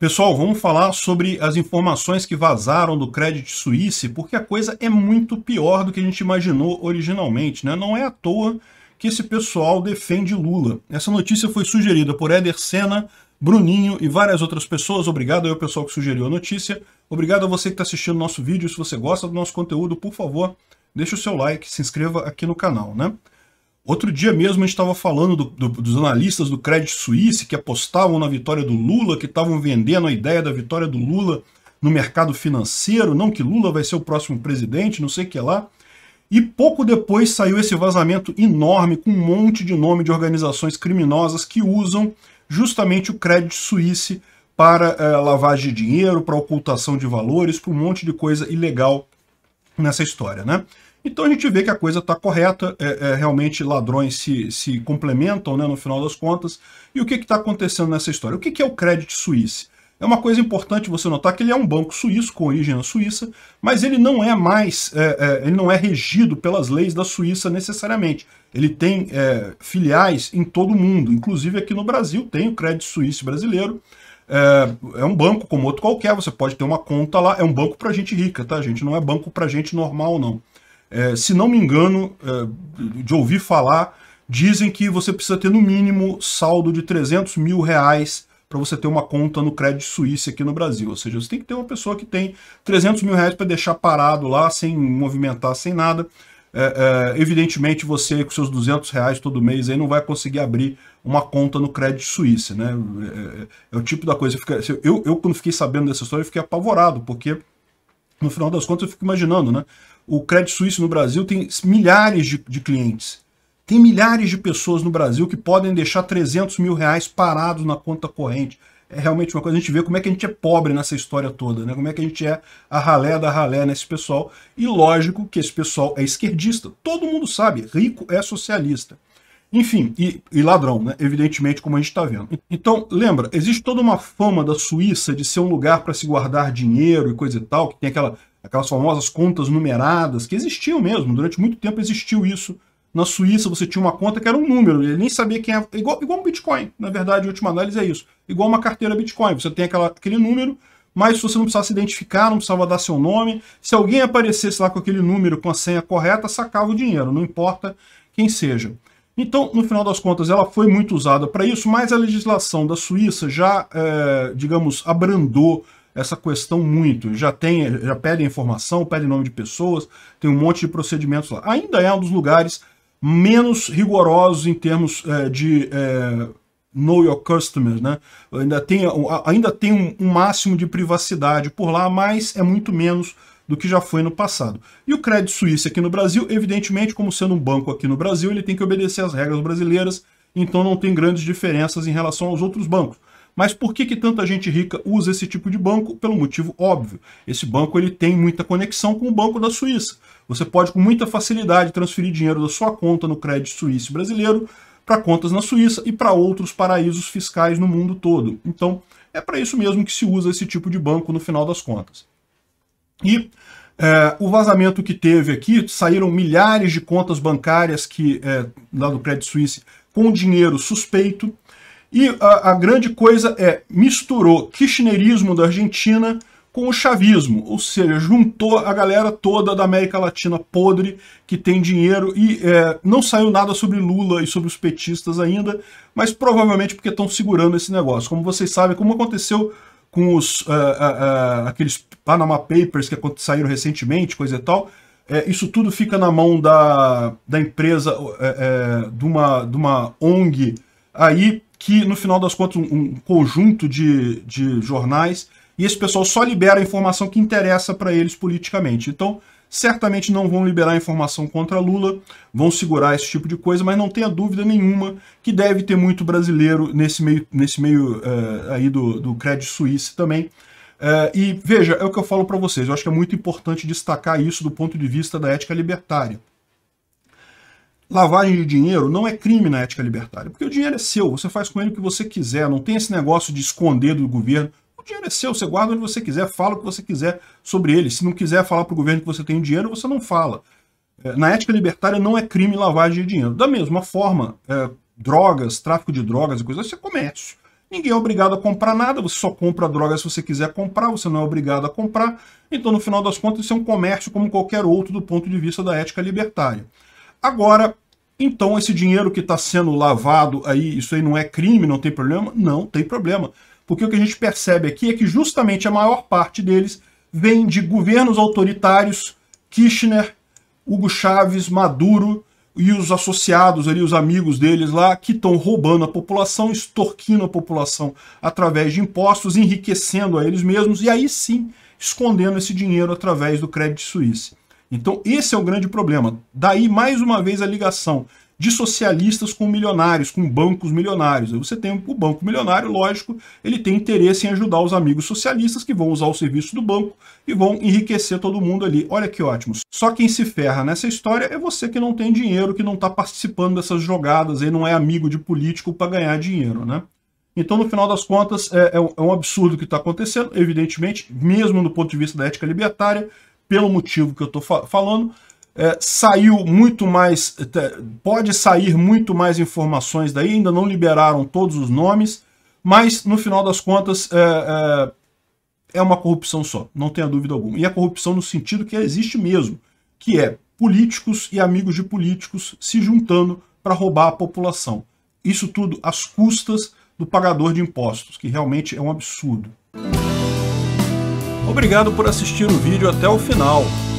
Pessoal, vamos falar sobre as informações que vazaram do Credit Suisse, porque a coisa é muito pior do que a gente imaginou originalmente. Né? Não é à toa que esse pessoal defende Lula. Essa notícia foi sugerida por Éder Senna, Bruninho e várias outras pessoas. Obrigado ao pessoal que sugeriu a notícia. Obrigado a você que está assistindo nosso vídeo. Se você gosta do nosso conteúdo, por favor, deixe o seu like, se inscreva aqui no canal. né? Outro dia mesmo a gente estava falando do, do, dos analistas do Crédito Suíço que apostavam na vitória do Lula, que estavam vendendo a ideia da vitória do Lula no mercado financeiro, não que Lula vai ser o próximo presidente, não sei o que lá. E pouco depois saiu esse vazamento enorme com um monte de nome de organizações criminosas que usam justamente o Crédito Suíço para é, lavagem de dinheiro, para ocultação de valores, para um monte de coisa ilegal nessa história, né? Então a gente vê que a coisa está correta, é, é, realmente ladrões se, se complementam né, no final das contas. E o que está acontecendo nessa história? O que, que é o Credit Suisse? É uma coisa importante você notar que ele é um banco suíço com origem na Suíça, mas ele não é mais, é, é, ele não é regido pelas leis da Suíça necessariamente. Ele tem é, filiais em todo o mundo, inclusive aqui no Brasil tem o Crédito Suíço brasileiro. É, é um banco como outro qualquer, você pode ter uma conta lá, é um banco para gente rica, tá gente? Não é banco para gente normal não. É, se não me engano, é, de ouvir falar, dizem que você precisa ter no mínimo saldo de 300 mil reais para você ter uma conta no Crédito Suíça aqui no Brasil. Ou seja, você tem que ter uma pessoa que tem 300 mil reais para deixar parado lá, sem movimentar, sem nada. É, é, evidentemente você com seus 200 reais todo mês aí não vai conseguir abrir uma conta no Crédito Suíça, né? É, é, é o tipo da coisa. Eu, eu, quando fiquei sabendo dessa história, eu fiquei apavorado, porque no final das contas eu fico imaginando, né? O Crédito Suíço no Brasil tem milhares de, de clientes. Tem milhares de pessoas no Brasil que podem deixar 300 mil reais parados na conta corrente. É realmente uma coisa, a gente vê como é que a gente é pobre nessa história toda, né? Como é que a gente é a ralé da ralé nesse pessoal. E lógico que esse pessoal é esquerdista. Todo mundo sabe, rico é socialista. Enfim, e, e ladrão, né? evidentemente, como a gente está vendo. Então, lembra, existe toda uma fama da Suíça de ser um lugar para se guardar dinheiro e coisa e tal, que tem aquela, aquelas famosas contas numeradas, que existiam mesmo, durante muito tempo existiu isso. Na Suíça você tinha uma conta que era um número, ele nem sabia quem era, é, igual, igual um Bitcoin, na verdade, a última análise é isso. Igual uma carteira Bitcoin, você tem aquela, aquele número, mas se você não precisava se identificar, não precisava dar seu nome, se alguém aparecesse lá com aquele número, com a senha correta, sacava o dinheiro, não importa quem seja. Então, no final das contas, ela foi muito usada para isso, mas a legislação da Suíça já, é, digamos, abrandou essa questão muito. Já tem, já pedem informação, pedem nome de pessoas, tem um monte de procedimentos lá. Ainda é um dos lugares menos rigorosos em termos é, de eh, Know Your Customer, né? Ainda tem, ainda tem um, um, máximo de privacidade por lá, mas é muito menos do que já foi no passado. E o Crédito Suíço aqui no Brasil, evidentemente, como sendo um banco aqui no Brasil, ele tem que obedecer às regras brasileiras, então não tem grandes diferenças em relação aos outros bancos. Mas por que, que tanta gente rica usa esse tipo de banco? Pelo motivo óbvio. Esse banco ele tem muita conexão com o Banco da Suíça. Você pode com muita facilidade transferir dinheiro da sua conta no Crédito Suíço brasileiro para contas na Suíça e para outros paraísos fiscais no mundo todo. Então, é para isso mesmo que se usa esse tipo de banco no final das contas. E é, o vazamento que teve aqui, saíram milhares de contas bancárias que é, lá do Credit Suisse com dinheiro suspeito. E a, a grande coisa é, misturou kirchnerismo da Argentina com o chavismo, ou seja, juntou a galera toda da América Latina podre, que tem dinheiro, e é, não saiu nada sobre Lula e sobre os petistas ainda, mas provavelmente porque estão segurando esse negócio. Como vocês sabem, como aconteceu com os uh, uh, uh, aqueles Panama Papers que saíram recentemente, coisa e tal, é, isso tudo fica na mão da, da empresa, é, é de, uma, de uma ONG aí, que no final das contas um, um conjunto de, de jornais e esse pessoal só libera a informação que interessa para eles politicamente. Então, certamente não vão liberar informação contra Lula, vão segurar esse tipo de coisa, mas não tenha dúvida nenhuma que deve ter muito brasileiro nesse meio, nesse meio uh, aí do, do Crédito Suíça também. Uh, e veja, é o que eu falo para vocês, eu acho que é muito importante destacar isso do ponto de vista da ética libertária. Lavagem de dinheiro não é crime na ética libertária, porque o dinheiro é seu, você faz com ele o que você quiser, não tem esse negócio de esconder do governo dinheiro é seu, você guarda onde você quiser, fala o que você quiser sobre ele. Se não quiser falar para o governo que você tem dinheiro, você não fala. É, na ética libertária não é crime lavagem de dinheiro. Da mesma forma, é, drogas, tráfico de drogas e coisas, isso é comércio. Ninguém é obrigado a comprar nada, você só compra droga se você quiser comprar, você não é obrigado a comprar. Então, no final das contas, isso é um comércio como qualquer outro do ponto de vista da ética libertária. Agora, então, esse dinheiro que está sendo lavado aí, isso aí não é crime, não tem problema? Não, tem problema. Porque o que a gente percebe aqui é que justamente a maior parte deles vem de governos autoritários, Kirchner, Hugo Chávez, Maduro e os associados ali, os amigos deles lá, que estão roubando a população, extorquindo a população através de impostos, enriquecendo a eles mesmos e aí sim escondendo esse dinheiro através do crédito suíço. Então esse é o grande problema. Daí mais uma vez a ligação de socialistas com milionários, com bancos milionários. Aí você tem o banco milionário, lógico, ele tem interesse em ajudar os amigos socialistas que vão usar o serviço do banco e vão enriquecer todo mundo ali. Olha que ótimo. Só quem se ferra nessa história é você que não tem dinheiro, que não está participando dessas jogadas, aí não é amigo de político para ganhar dinheiro, né? Então, no final das contas, é, é um é absurdo o que está acontecendo, evidentemente, mesmo do ponto de vista da ética libertária, pelo motivo que eu estou fa falando, é, saiu muito mais, pode sair muito mais informações daí, ainda não liberaram todos os nomes, mas no final das contas é, é, é uma corrupção só, não tenha dúvida alguma. E a corrupção no sentido que existe mesmo, que é políticos e amigos de políticos se juntando para roubar a população. Isso tudo às custas do pagador de impostos, que realmente é um absurdo. Obrigado por assistir o vídeo até o final.